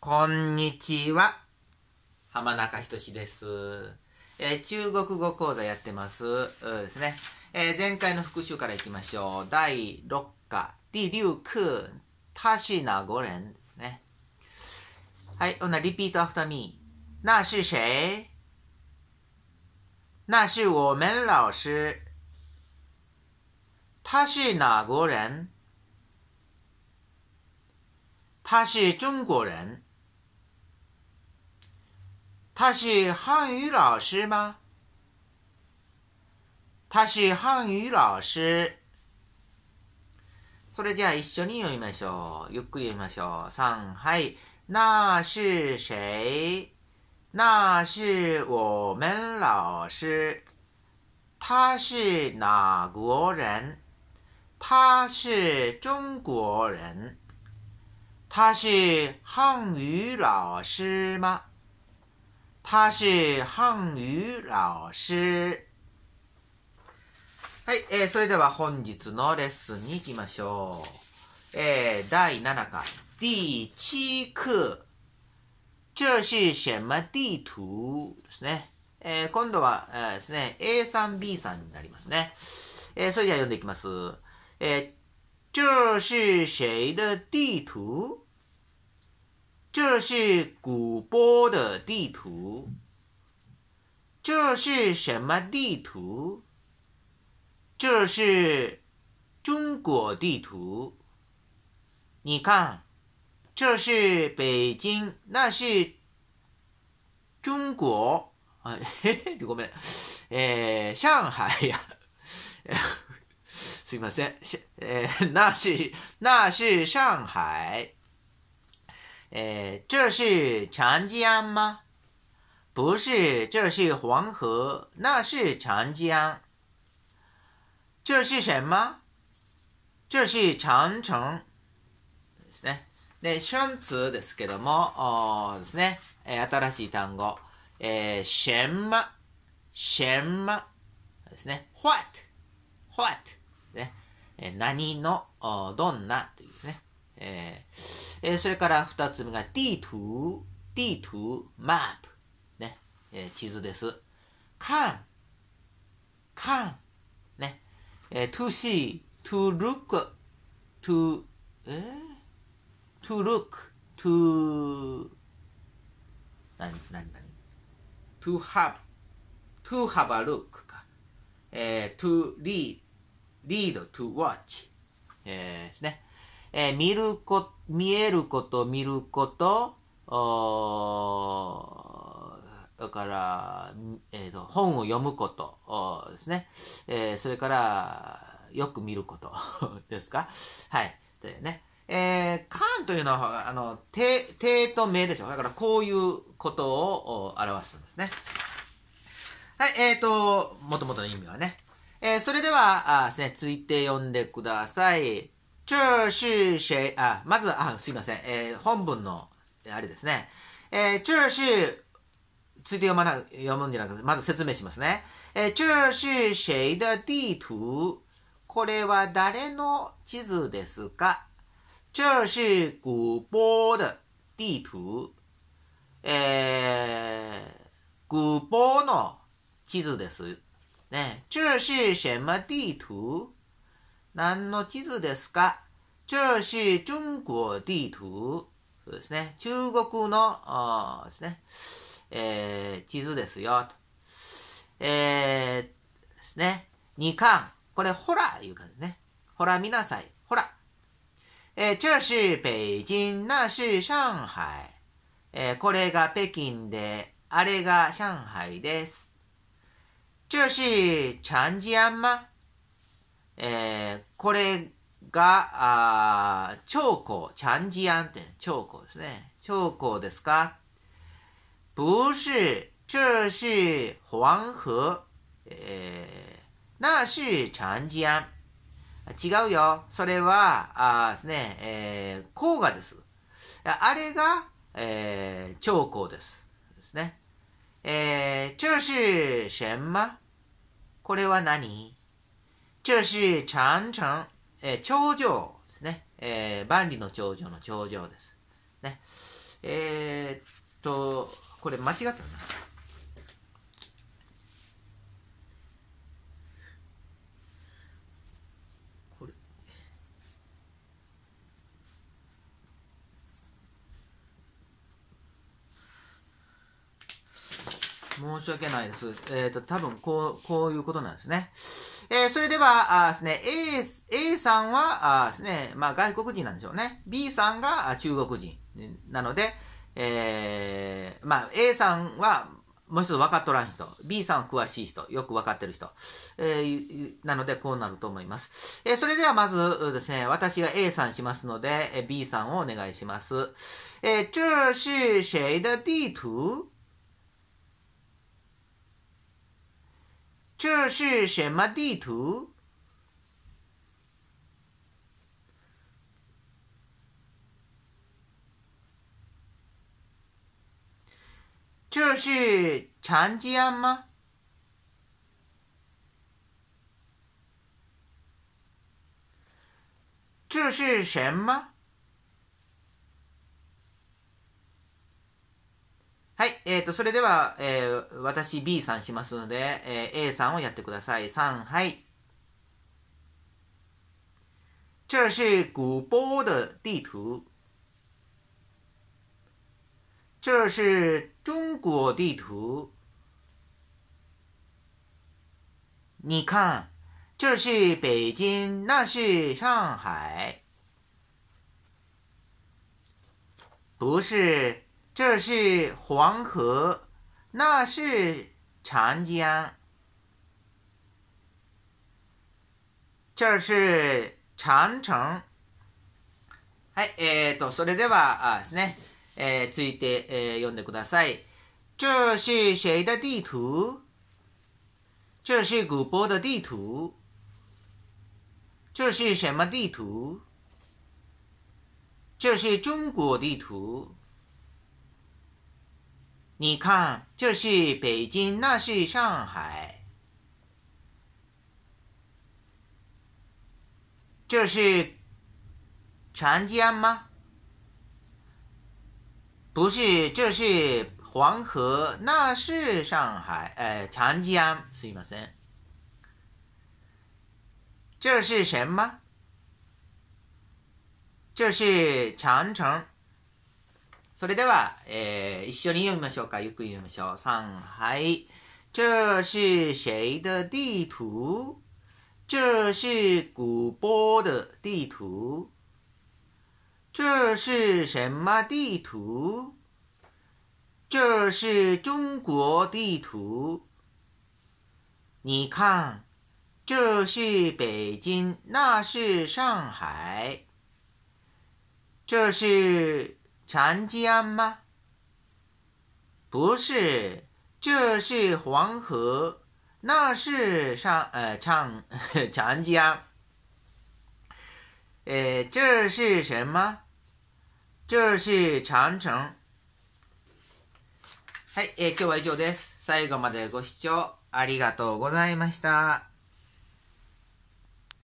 こんにちは。浜中仁です、えー、中国語講座やってます。ですね、えー、前回の復習からいきましょう。第6課、第6課、他是哪国人ですね。はい、ほな、リピートアフターミー。那是谁那是我们老师。他是哪国人他是中国人。他是汉语老师吗？他是汉语老师。それじゃあ一緒に読みましょう。ゆっくり読みましょう。3、はい。那是谁？那是我们老师。他是哪国人？他是中国人。他是汉语老师吗？他是汉语老师。はい、えー、それでは本日のレッスンに行きましょう。えー、第7回。第7課。这是什么地图ですね。えー、今度は、えー、ですね、A さん B さんになりますね。えー、それでは読んでいきます。えー、这是谁的地图这是古波的地图。这是什么地图？这是中国地图。你看，这是北京，那是中国啊？中 国没？哎，上海呀？すみません、哎，那是那是上海。えー、这是长江吗？不是，这是黄河，那是长江。这是什么？这是长城。ですね。で、シャンツですけども、おですね、えー、新しい単語、えー、シェンマ、シェンマですね。what, what ね、えー、何の、おどんなというですね。えー、それから二つ目が D2、D2、マップ。ね、えー、地図です。can, can, ね、えー、to see, to look, to, えー、to look, to, 何、何、何 to have, to have a look か。えー、to read, read, to watch、えー、ですね。えー、見るこ、見えること、見ること、だから、えーと、本を読むことですね。えー、それから、よく見ること ですか。はい。というね。えー、感というのは、あの、手、手と目でしょ。だから、こういうことを表すんですね。はい、えーと、もともとの意味はね。えー、それでは、あですね、ついて読んでください。这是谁あ、まず、あ、すいません。え本文の、あれですね。え这是、ついて読まな、読むんじゃなくて、まず説明しますね。え这是谁的地图これは誰の地図ですか这是古波的地图。え古波の地図です。ね。这是什么地图何の地図ですか这是中国地图。そうですね。中国の、ですね、えー、地図ですよ。えー、ですね。二巻。これ、ほら、いう感じね。ほら、見なさい。ほら。えー、这是北京、那是上海。えー、これが北京で、あれが上海です。这是长江吗えー、これが、あ長江、チャンジアンって長江ですね。長江ですか不是、这是黄河。えー、那是チャンジアン。違うよ。それは、あですね、えー、黄河です。あれが、えー、長江です。ですね。えー、这是什么これは何这是长城、えー、頂上ですね。えー、万里の頂上の頂上です。ね。えー、っと、これ間違ったな。これ。申し訳ないです。えー、っ、と、多分こう、こういうことなんですね。それでは、あですね、A、A さんは、あですね、まあ外国人なんでしょうね。B さんが中国人。なので、えー、まあ A さんは、もう一つ分かっとらん人。B さん詳しい人。よく分かってる人。えー、なので、こうなると思います。えー、それではまずですね、私が A さんしますので、B さんをお願いします。えー、这是谁的地图这是什么地图？这是长江吗？这是什么？はい。えっ、ー、と、それでは、えー、私 B さんしますので、えー、A さんをやってください。3、はい。这是古波的地图。这是中国地图。你看，这是北京，那是上海。不是。这是黄河，那是长江，这是长城。はい、えっとそれではあですね、ついて読んでください。这是谁的地图？这是古波的地图。这是什么地图？这是中国地图。你看，这是北京，那是上海，这是长江吗？不是，这是黄河，那是上海，哎，长江。すみません。这是什么？这是长城。それでは、えー、一緒に読みましょうか。ゆっくり読みましょう。上海。这是谁的地图？这是古波的地图。这是什么地图？这是中国地图。你看，这是北京，那是上海。这是长江吗？不是，这是黄河，那是上呃长长江。呃，这是什么？这是长城。はい、えー、今日は以上です。最後までご視聴ありがとうございました。